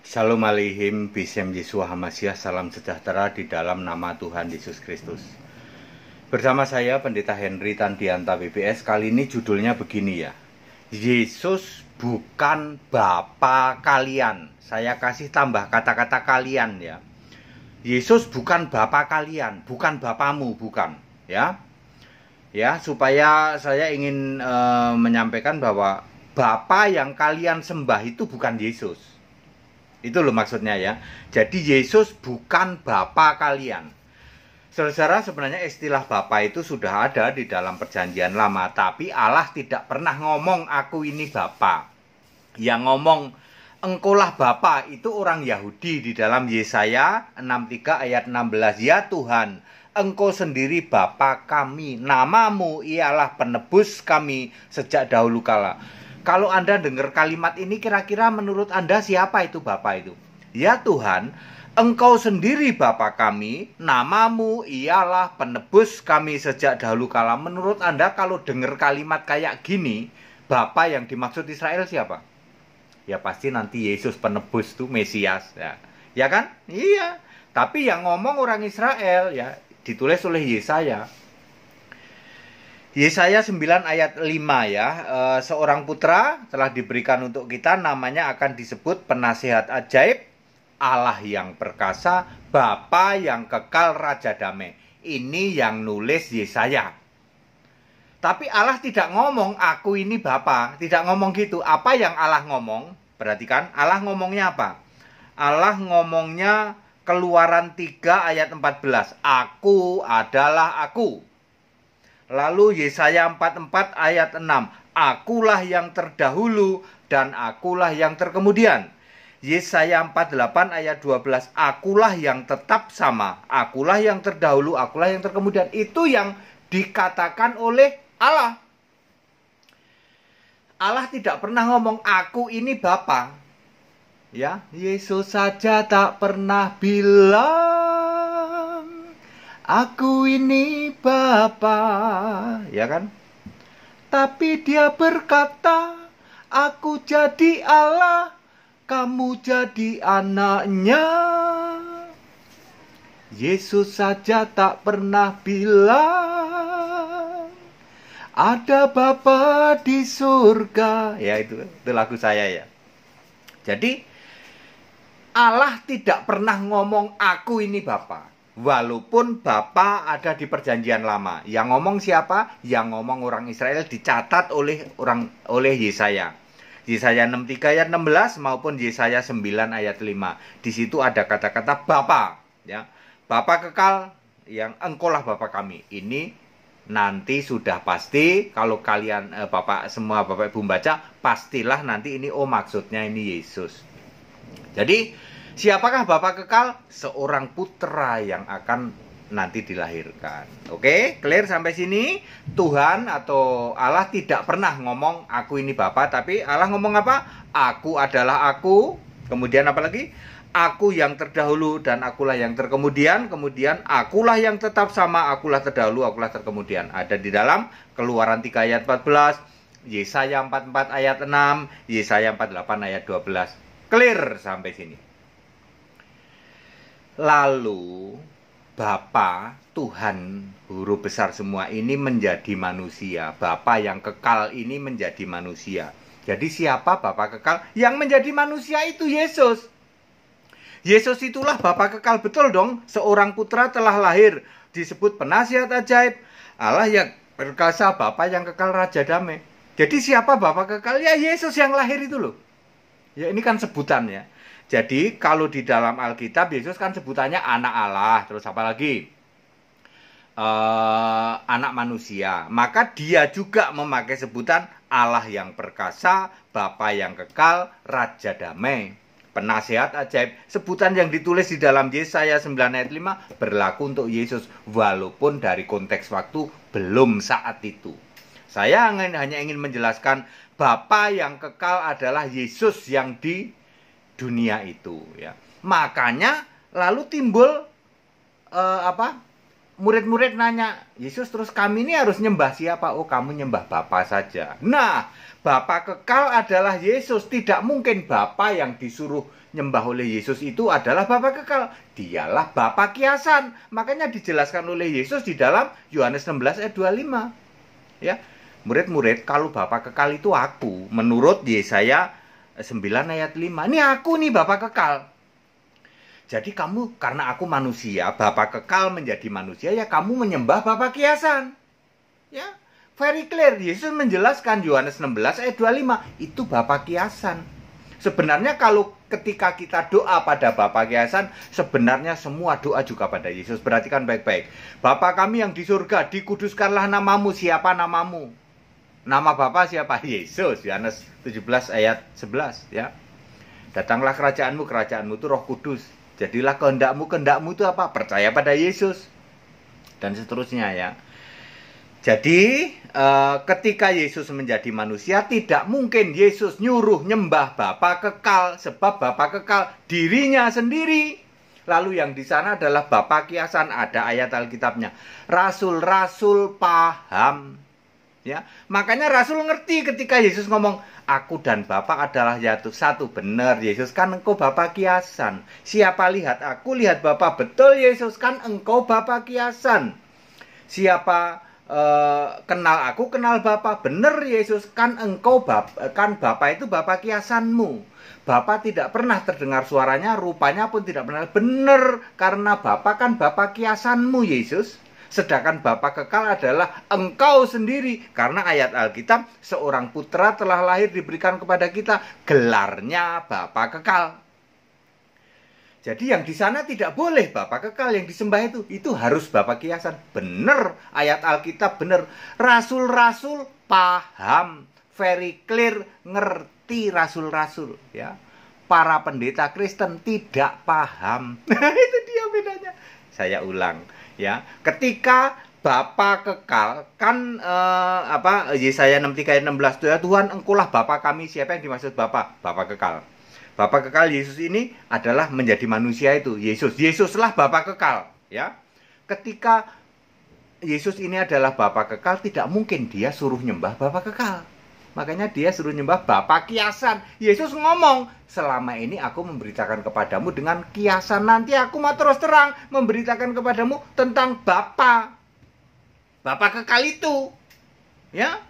Shalom Alihim Bisem Yesua Hamasyah salam sejahtera di dalam nama Tuhan Yesus Kristus. Bersama saya Pendeta Henry Tandianta BPS, kali ini judulnya begini ya. Yesus bukan Bapa kalian. Saya kasih tambah kata-kata kalian ya. Yesus bukan Bapa kalian, bukan Bapamu, bukan ya. Ya, supaya saya ingin e, menyampaikan bahwa Bapa yang kalian sembah itu bukan Yesus itu loh maksudnya ya. Jadi Yesus bukan Bapa kalian. Saudara, sebenarnya istilah Bapa itu sudah ada di dalam perjanjian lama, tapi Allah tidak pernah ngomong aku ini Bapa. Yang ngomong engkolah Bapa itu orang Yahudi di dalam Yesaya 63 ayat 16, "Ya Tuhan, engkau sendiri Bapa kami, namamu ialah penebus kami sejak dahulu kala." Kalau Anda dengar kalimat ini kira-kira menurut Anda siapa itu Bapak itu? Ya Tuhan, Engkau sendiri Bapa kami, namamu ialah penebus kami sejak dahulu kala. Menurut Anda kalau dengar kalimat kayak gini, Bapa yang dimaksud Israel siapa? Ya pasti nanti Yesus penebus tuh Mesias ya. Ya kan? Iya. Tapi yang ngomong orang Israel ya ditulis oleh Yesaya Yesaya 9 ayat 5 ya, eh, seorang putra telah diberikan untuk kita namanya akan disebut penasihat ajaib, Allah yang perkasa, Bapa yang kekal Raja Damai. Ini yang nulis Yesaya. Tapi Allah tidak ngomong aku ini Bapa, tidak ngomong gitu. Apa yang Allah ngomong? Perhatikan, Allah ngomongnya apa? Allah ngomongnya Keluaran 3 ayat 14. Aku adalah aku. Lalu Yesaya 44 ayat 6, Akulah yang terdahulu dan akulah yang terkemudian. Yesaya 48 ayat 12, Akulah yang tetap sama, akulah yang terdahulu, akulah yang terkemudian. Itu yang dikatakan oleh Allah. Allah tidak pernah ngomong aku ini Bapa. Ya, Yesus saja tak pernah bilang Aku ini Bapa, ya kan? Tapi dia berkata, aku jadi Allah, kamu jadi anaknya. Yesus saja tak pernah bilang, ada Bapa di surga. Ya itu, itu lagu saya ya. Jadi, Allah tidak pernah ngomong aku ini Bapak walaupun Bapa ada di perjanjian lama. Yang ngomong siapa? Yang ngomong orang Israel dicatat oleh orang oleh Yesaya. Yesaya 63 ayat 16 maupun Yesaya 9 ayat 5. Di situ ada kata-kata Bapa, ya. Bapa kekal yang engkolah Bapa kami. Ini nanti sudah pasti kalau kalian eh, Bapak semua Bapak Ibu baca pastilah nanti ini oh maksudnya ini Yesus. Jadi Siapakah Bapak kekal? Seorang putra yang akan nanti dilahirkan. Oke, clear sampai sini? Tuhan atau Allah tidak pernah ngomong aku ini Bapak, tapi Allah ngomong apa? Aku adalah aku. Kemudian apa lagi? Aku yang terdahulu dan akulah yang terkemudian, kemudian akulah yang tetap sama, akulah terdahulu, akulah terkemudian. Ada di dalam Keluaran 3 ayat 14, Yesaya 44 ayat 6, Yesaya 48 ayat 12. Clear sampai sini. Lalu Bapa Tuhan huruf besar semua ini menjadi manusia. Bapa yang kekal ini menjadi manusia. Jadi siapa Bapa kekal? Yang menjadi manusia itu Yesus. Yesus itulah Bapa kekal betul dong. Seorang putra telah lahir, disebut penasihat ajaib, Allah yang perkasa, Bapa yang kekal Raja Damai. Jadi siapa Bapa kekal? Ya Yesus yang lahir itu loh. Ya ini kan sebutan ya. Jadi kalau di dalam Alkitab Yesus kan sebutannya anak Allah, terus apa lagi? Uh, anak manusia. Maka dia juga memakai sebutan Allah yang perkasa, Bapa yang kekal, Raja damai, penasehat ajaib. Sebutan yang ditulis di dalam Yesaya 9 ayat 5 berlaku untuk Yesus walaupun dari konteks waktu belum saat itu. Saya hanya ingin menjelaskan Bapa yang kekal adalah Yesus yang di dunia itu ya makanya lalu timbul eh, apa murid-murid nanya Yesus terus kami ini harus nyembah siapa oh kamu nyembah Bapa saja nah Bapa kekal adalah Yesus tidak mungkin Bapa yang disuruh nyembah oleh Yesus itu adalah Bapa kekal dialah Bapa kiasan makanya dijelaskan oleh Yesus di dalam Yohanes 16 ayat 25 ya murid-murid kalau Bapa kekal itu aku menurut Yesaya 9 ayat 5. Ini aku nih Bapak kekal. Jadi kamu karena aku manusia, Bapak kekal menjadi manusia ya kamu menyembah Bapak kiasan. Ya, very clear. Yesus menjelaskan Yohanes 16 ayat 25 itu Bapak kiasan. Sebenarnya kalau ketika kita doa pada Bapak Kiasan, sebenarnya semua doa juga pada Yesus. Perhatikan baik-baik. Bapak kami yang di surga, dikuduskanlah namamu, siapa namamu? Nama Bapa siapa? Yesus. Yohanes 17 ayat 11 ya. Datanglah kerajaanmu, kerajaanmu itu Roh Kudus. Jadilah kehendakmu, kehendakmu itu apa? Percaya pada Yesus. Dan seterusnya ya. Jadi eh, ketika Yesus menjadi manusia tidak mungkin Yesus nyuruh nyembah Bapa kekal sebab Bapa kekal dirinya sendiri. Lalu yang di sana adalah Bapa kiasan ada ayat Alkitabnya. Rasul-rasul paham ya makanya Rasul ngerti ketika Yesus ngomong aku dan Bapak adalah yaitu satu benar Yesus kan engkau Bapak kiasan siapa lihat aku lihat Bapak betul Yesus kan engkau Bapak kiasan siapa Uh, kenal aku kenal Bapa benar Yesus kan engkau Bapa kan Bapa itu Bapa kiasanmu Bapa tidak pernah terdengar suaranya rupanya pun tidak pernah benar karena Bapa kan Bapa kiasanmu Yesus sedangkan Bapa kekal adalah engkau sendiri karena ayat Alkitab seorang putra telah lahir diberikan kepada kita gelarnya Bapa kekal jadi yang di sana tidak boleh Bapak kekal yang disembah itu. Itu harus Bapak kiasan. Benar ayat Alkitab benar. Rasul-rasul paham, very clear, ngerti rasul-rasul ya para pendeta Kristen tidak paham. Nah, itu dia bedanya. Saya ulang ya. Ketika Bapa kekal kan eh, apa Yesaya 63 ayat 16 ya Tuhan engkaulah Bapa kami siapa yang dimaksud Bapa? Bapa kekal. Bapa kekal Yesus ini adalah menjadi manusia itu Yesus. Yesuslah Bapa kekal ya. Ketika Yesus ini adalah Bapa kekal tidak mungkin dia suruh nyembah Bapa kekal. Makanya dia suruh nyembah Bapa kiasan. Yesus ngomong, selama ini aku memberitakan kepadamu dengan kiasan. Nanti aku mau terus terang memberitakan kepadamu tentang Bapa. Bapa kekal itu. Ya,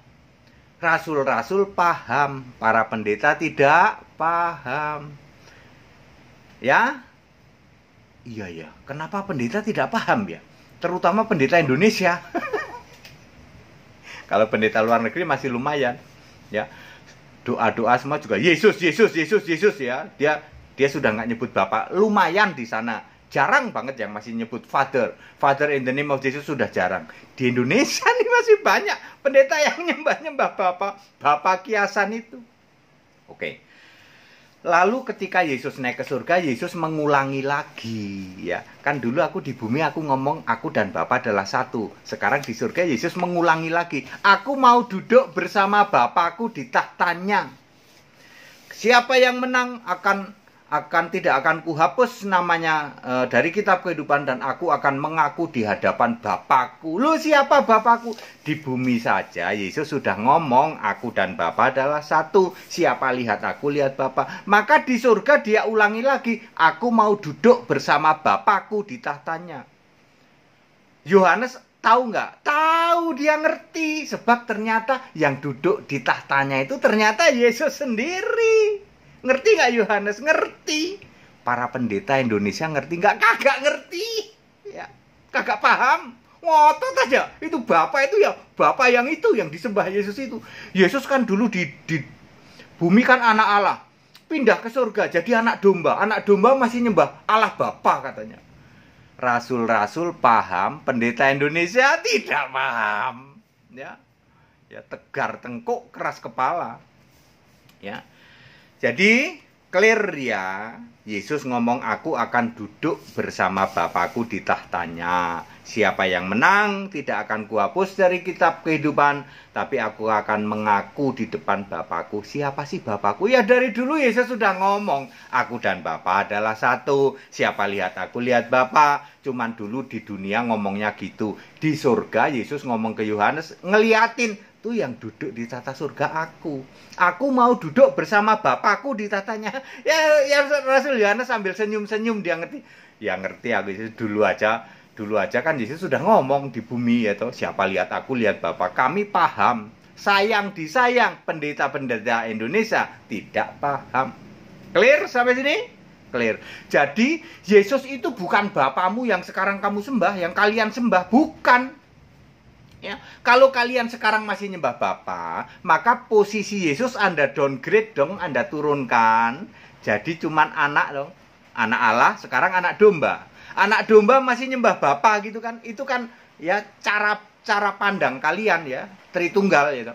rasul-rasul paham, para pendeta tidak paham. Ya? Iya ya, kenapa pendeta tidak paham ya? Terutama pendeta Indonesia. Kalau pendeta luar negeri masih lumayan ya doa-doa semua juga Yesus Yesus Yesus Yesus ya dia dia sudah nggak nyebut Bapak lumayan di sana jarang banget yang masih nyebut Father Father in the name of Jesus sudah jarang di Indonesia nih masih banyak pendeta yang nyembah-nyembah Bapak Bapak kiasan itu oke okay. Lalu ketika Yesus naik ke surga, Yesus mengulangi lagi, ya. Kan dulu aku di bumi aku ngomong aku dan Bapa adalah satu. Sekarang di surga Yesus mengulangi lagi, aku mau duduk bersama Bapakku di tahtanya. Siapa yang menang akan akan tidak akan kuhapus namanya e, dari kitab kehidupan dan aku akan mengaku di hadapan Bapakku. Lu siapa Bapakku? Di bumi saja Yesus sudah ngomong aku dan Bapa adalah satu. Siapa lihat aku lihat Bapa. Maka di surga dia ulangi lagi, aku mau duduk bersama Bapakku di tahtanya. Yohanes tahu nggak? Tahu dia ngerti sebab ternyata yang duduk di tahtanya itu ternyata Yesus sendiri. Ngerti nggak Yohanes? Ngerti. Para pendeta Indonesia ngerti nggak? Kagak ngerti. Ya, kagak paham. Ngotot aja. Itu bapak itu ya bapak yang itu yang disembah Yesus itu. Yesus kan dulu di, di bumi kan anak Allah. Pindah ke surga jadi anak domba. Anak domba masih nyembah Allah Bapa katanya. Rasul-rasul paham, pendeta Indonesia tidak paham. Ya. Ya tegar tengkuk, keras kepala. Ya. Jadi clear ya, Yesus ngomong aku akan duduk bersama Bapakku di tahtanya. Siapa yang menang tidak akan kuhapus dari kitab kehidupan, tapi aku akan mengaku di depan Bapakku. Siapa sih Bapakku? Ya dari dulu Yesus sudah ngomong, aku dan Bapak adalah satu. Siapa lihat aku lihat Bapak Cuman dulu di dunia ngomongnya gitu. Di surga Yesus ngomong ke Yohanes, ngeliatin itu yang duduk di tata surga aku. Aku mau duduk bersama Bapakku di tatanya. Ya, ya Rasul Yohanes sambil senyum-senyum dia ngerti. Ya ngerti aku Yesus dulu aja. Dulu aja kan Yesus sudah ngomong di bumi ya toh. Siapa lihat aku lihat Bapak. Kami paham. Sayang disayang pendeta-pendeta Indonesia tidak paham. Clear sampai sini? Clear. Jadi Yesus itu bukan Bapamu yang sekarang kamu sembah, yang kalian sembah bukan Ya, kalau kalian sekarang masih nyembah Bapa, maka posisi Yesus Anda downgrade dong, Anda turunkan. Jadi cuman anak dong. Anak Allah, sekarang anak domba. Anak domba masih nyembah Bapa gitu kan. Itu kan ya cara cara pandang kalian ya, Tritunggal ya. Gitu.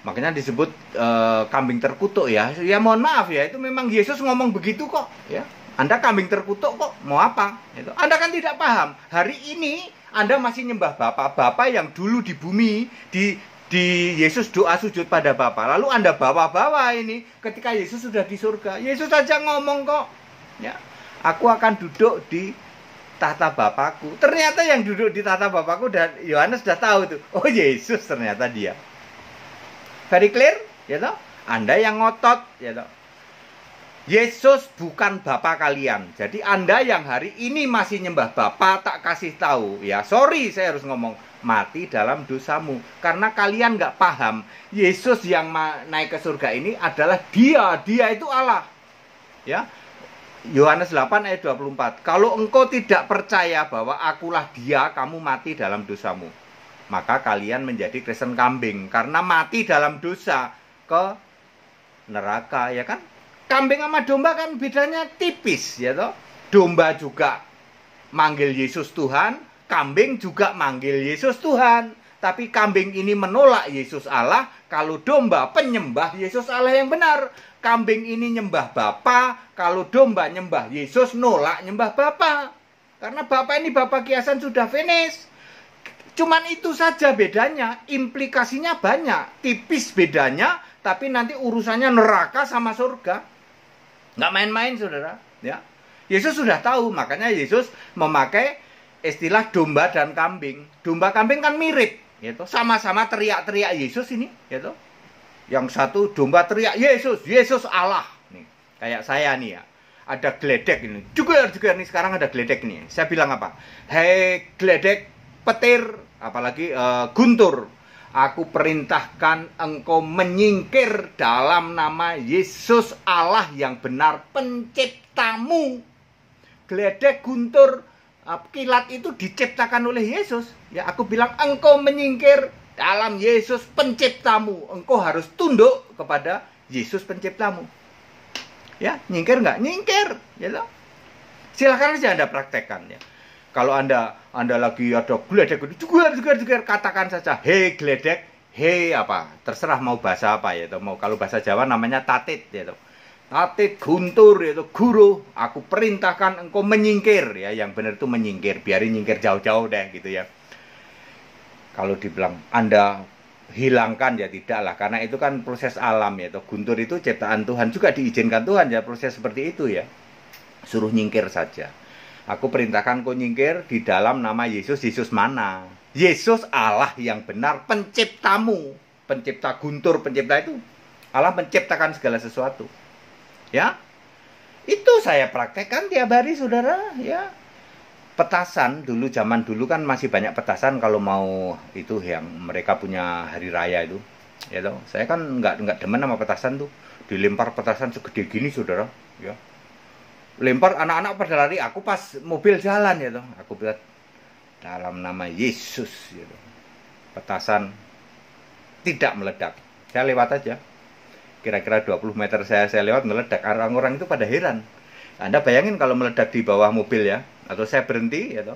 Makanya disebut e, kambing terkutuk ya. Ya mohon maaf ya, itu memang Yesus ngomong begitu kok ya. Anda kambing terkutuk kok, mau apa? Gitu. Anda kan tidak paham. Hari ini anda masih nyembah Bapak, Bapak yang dulu di bumi, di di Yesus doa sujud pada bapak. Lalu Anda bawa-bawa ini ketika Yesus sudah di surga. Yesus saja ngomong kok, ya, aku akan duduk di tata Bapakku. Ternyata yang duduk di tata Bapakku dan Yohanes sudah tahu itu. Oh, Yesus ternyata dia. Very clear, ya you know? Anda yang ngotot, ya you know? Yesus bukan bapak kalian. Jadi Anda yang hari ini masih nyembah bapak tak kasih tahu. Ya sorry saya harus ngomong mati dalam dosamu. Karena kalian nggak paham Yesus yang naik ke surga ini adalah dia. Dia itu Allah. Ya, Yohanes 8 ayat 24. Kalau engkau tidak percaya bahwa akulah dia, kamu mati dalam dosamu. Maka kalian menjadi Kristen kambing karena mati dalam dosa ke neraka ya kan? kambing sama domba kan bedanya tipis ya toh. Domba juga manggil Yesus Tuhan, kambing juga manggil Yesus Tuhan. Tapi kambing ini menolak Yesus Allah, kalau domba penyembah Yesus Allah yang benar. Kambing ini nyembah Bapa, kalau domba nyembah Yesus nolak nyembah Bapa. Karena Bapa ini Bapa kiasan sudah finish. Cuman itu saja bedanya, implikasinya banyak, tipis bedanya, tapi nanti urusannya neraka sama surga. Nggak main-main saudara. Ya. Yesus sudah tahu, makanya Yesus memakai istilah domba dan kambing. Domba kambing kan mirip, gitu. Sama-sama teriak-teriak Yesus ini, gitu. Yang satu domba teriak Yesus, Yesus Allah. Nih, kayak saya nih ya. Ada geledek ini. Juga juga nih sekarang ada geledek nih. Saya bilang apa? Hei geledek, petir, apalagi uh, guntur Aku perintahkan engkau menyingkir dalam nama Yesus Allah yang benar penciptamu. Geledek guntur ah, kilat itu diciptakan oleh Yesus. Ya aku bilang engkau menyingkir dalam Yesus penciptamu. Engkau harus tunduk kepada Yesus penciptamu. Ya, nyingkir nggak? Nyingkir, ya you know? Silakan saja Anda praktekkan ya. Kalau Anda Anda lagi ada geledek, juga juga juga katakan saja hei geledek, hei apa? Terserah mau bahasa apa ya Mau kalau bahasa Jawa namanya tatit ya itu. Tatit guntur ya yaitu guru, aku perintahkan engkau menyingkir ya. Yang benar itu menyingkir, biarin nyingkir jauh-jauh deh gitu ya. Kalau dibilang Anda hilangkan ya tidaklah karena itu kan proses alam ya itu. guntur itu ciptaan Tuhan juga diizinkan Tuhan ya proses seperti itu ya suruh nyingkir saja Aku perintahkan kau nyingkir di dalam nama Yesus. Yesus mana? Yesus Allah yang benar, penciptamu. Pencipta guntur, pencipta itu. Allah menciptakan segala sesuatu. Ya, itu saya praktekkan tiap hari saudara ya petasan dulu zaman dulu kan masih banyak petasan kalau mau itu yang mereka punya hari raya itu ya you know? saya kan nggak nggak demen sama petasan tuh dilempar petasan segede gini saudara ya lempar anak-anak pada lari aku pas mobil jalan ya gitu. aku bilang dalam nama Yesus gitu. petasan tidak meledak saya lewat aja kira-kira 20 meter saya saya lewat meledak orang-orang itu pada heran anda bayangin kalau meledak di bawah mobil ya atau saya berhenti ya gitu.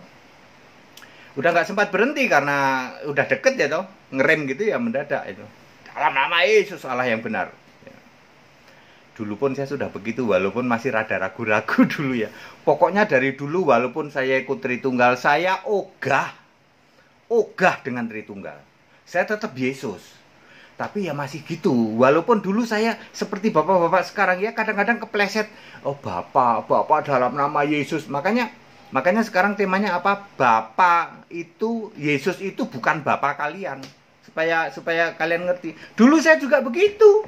udah nggak sempat berhenti karena udah deket ya tuh. ngerem gitu ya mendadak itu ya dalam nama Yesus Allah yang benar dulu pun saya sudah begitu walaupun masih rada ragu-ragu dulu ya. Pokoknya dari dulu walaupun saya ikut Tritunggal, saya ogah. Ogah dengan Tritunggal. Saya tetap Yesus. Tapi ya masih gitu. Walaupun dulu saya seperti bapak-bapak sekarang ya kadang-kadang kepleset. Oh bapak, bapak dalam nama Yesus. Makanya makanya sekarang temanya apa? Bapak itu Yesus itu bukan bapak kalian. Supaya supaya kalian ngerti. Dulu saya juga begitu.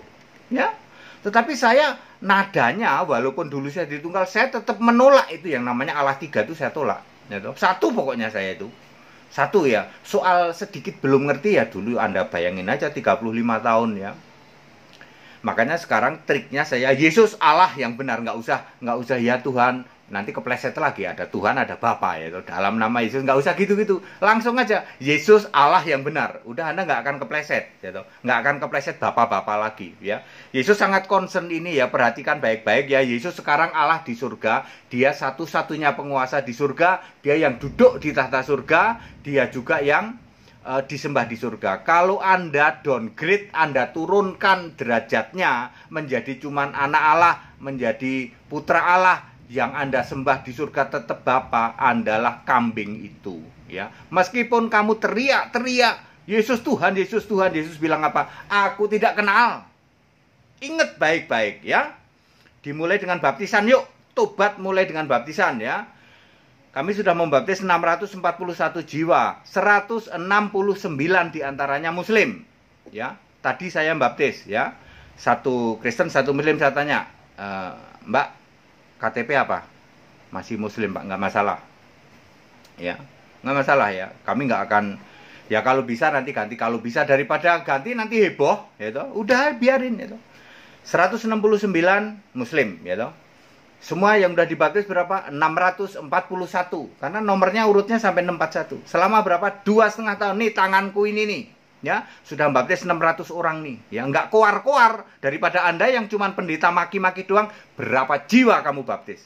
Ya, tetapi saya nadanya walaupun dulu saya ditunggal saya tetap menolak itu yang namanya Allah tiga itu saya tolak. Ya Satu pokoknya saya itu. Satu ya, soal sedikit belum ngerti ya dulu Anda bayangin aja 35 tahun ya. Makanya sekarang triknya saya Yesus Allah yang benar nggak usah nggak usah ya Tuhan nanti kepleset lagi ada Tuhan ada Bapa ya dalam nama Yesus nggak usah gitu-gitu langsung aja Yesus Allah yang benar udah anda nggak akan kepleset ya nggak akan kepleset Bapa Bapa lagi ya Yesus sangat concern ini ya perhatikan baik-baik ya Yesus sekarang Allah di surga dia satu-satunya penguasa di surga dia yang duduk di tahta surga dia juga yang uh, disembah di surga kalau anda downgrade anda turunkan derajatnya menjadi cuman anak Allah menjadi putra Allah yang Anda sembah di surga tetap Bapa, Adalah kambing itu, ya. Meskipun kamu teriak-teriak, Yesus Tuhan, Yesus Tuhan, Yesus bilang apa? Aku tidak kenal. Ingat baik-baik ya. Dimulai dengan baptisan yuk. Tobat mulai dengan baptisan ya. Kami sudah membaptis 641 jiwa, 169 diantaranya muslim. Ya, tadi saya membaptis, ya. Satu Kristen, satu muslim saya tanya, e, Mbak, KTP apa? Masih muslim Pak, nggak masalah. Ya, nggak masalah ya. Kami nggak akan ya kalau bisa nanti ganti kalau bisa daripada ganti nanti heboh Ya toh, Udah biarin Ya toh. 169 muslim Ya toh, Semua yang udah dibaptis berapa? 641 karena nomornya urutnya sampai 641. Selama berapa? Dua setengah tahun nih tanganku ini nih ya sudah membaptis 600 orang nih ya nggak koar-koar daripada anda yang cuman pendeta maki-maki doang berapa jiwa kamu baptis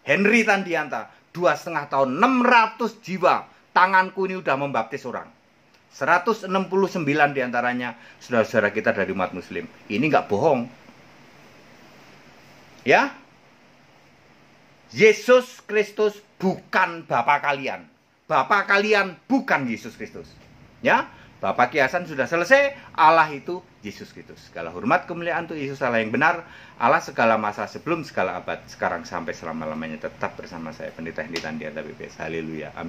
Henry Tandianta dua setengah tahun 600 jiwa tanganku ini udah membaptis orang 169 diantaranya saudara-saudara kita dari umat muslim ini nggak bohong ya Yesus Kristus bukan Bapak kalian Bapak kalian bukan Yesus Kristus ya Bapak kiasan sudah selesai, Allah itu Yesus Kristus. Segala hormat kemuliaan untuk Yesus Allah yang benar, Allah segala masa sebelum segala abad, sekarang sampai selama-lamanya tetap bersama saya, Pendeta Hendi Tandia, BPS. Haleluya, amin.